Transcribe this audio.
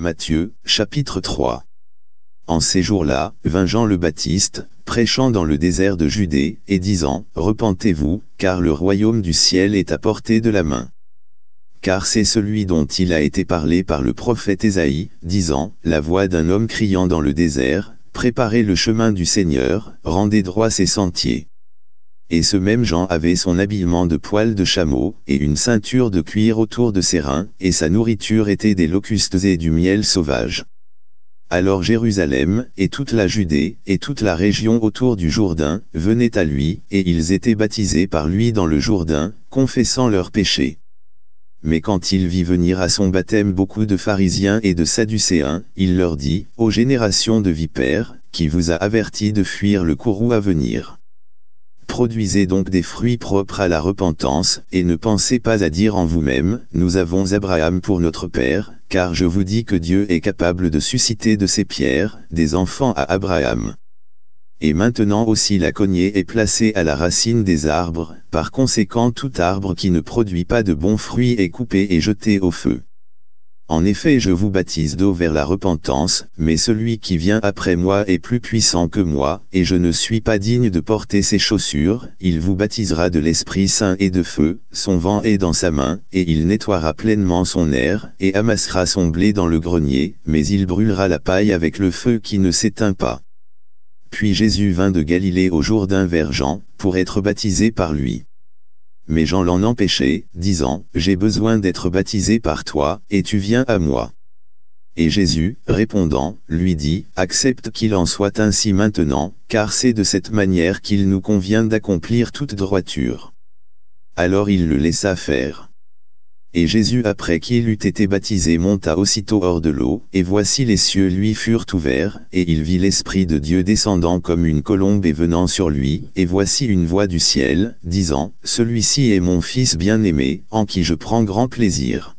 Matthieu, chapitre 3. En ces jours-là, vint Jean le Baptiste, prêchant dans le désert de Judée, et disant, Repentez-vous, car le royaume du ciel est à portée de la main. Car c'est celui dont il a été parlé par le prophète Ésaïe, disant, La voix d'un homme criant dans le désert, Préparez le chemin du Seigneur, rendez droit ses sentiers et ce même Jean avait son habillement de poils de chameau, et une ceinture de cuir autour de ses reins, et sa nourriture était des locustes et du miel sauvage. Alors Jérusalem, et toute la Judée, et toute la région autour du Jourdain, venaient à lui, et ils étaient baptisés par lui dans le Jourdain, confessant leurs péchés. Mais quand il vit venir à son baptême beaucoup de pharisiens et de sadducéens, il leur dit, Ô génération de vipères, qui vous a averti de fuir le courroux à venir Produisez donc des fruits propres à la repentance, et ne pensez pas à dire en vous-même, nous avons Abraham pour notre Père, car je vous dis que Dieu est capable de susciter de ses pierres, des enfants à Abraham. Et maintenant aussi la cognée est placée à la racine des arbres, par conséquent tout arbre qui ne produit pas de bons fruits est coupé et jeté au feu. En effet je vous baptise d'eau vers la repentance, mais celui qui vient après moi est plus puissant que moi, et je ne suis pas digne de porter ses chaussures, il vous baptisera de l'Esprit Saint et de feu, son vent est dans sa main, et il nettoiera pleinement son air, et amassera son blé dans le grenier, mais il brûlera la paille avec le feu qui ne s'éteint pas. Puis Jésus vint de Galilée au Jourdain vers Jean, pour être baptisé par lui mais Jean l'en empêchait, disant, J'ai besoin d'être baptisé par toi, et tu viens à moi. Et Jésus, répondant, lui dit, Accepte qu'il en soit ainsi maintenant, car c'est de cette manière qu'il nous convient d'accomplir toute droiture. Alors il le laissa faire. Et Jésus après qu'il eut été baptisé monta aussitôt hors de l'eau, et voici les cieux lui furent ouverts, et il vit l'Esprit de Dieu descendant comme une colombe et venant sur lui, et voici une voix du ciel, disant, Celui-ci est mon Fils bien-aimé, en qui je prends grand plaisir.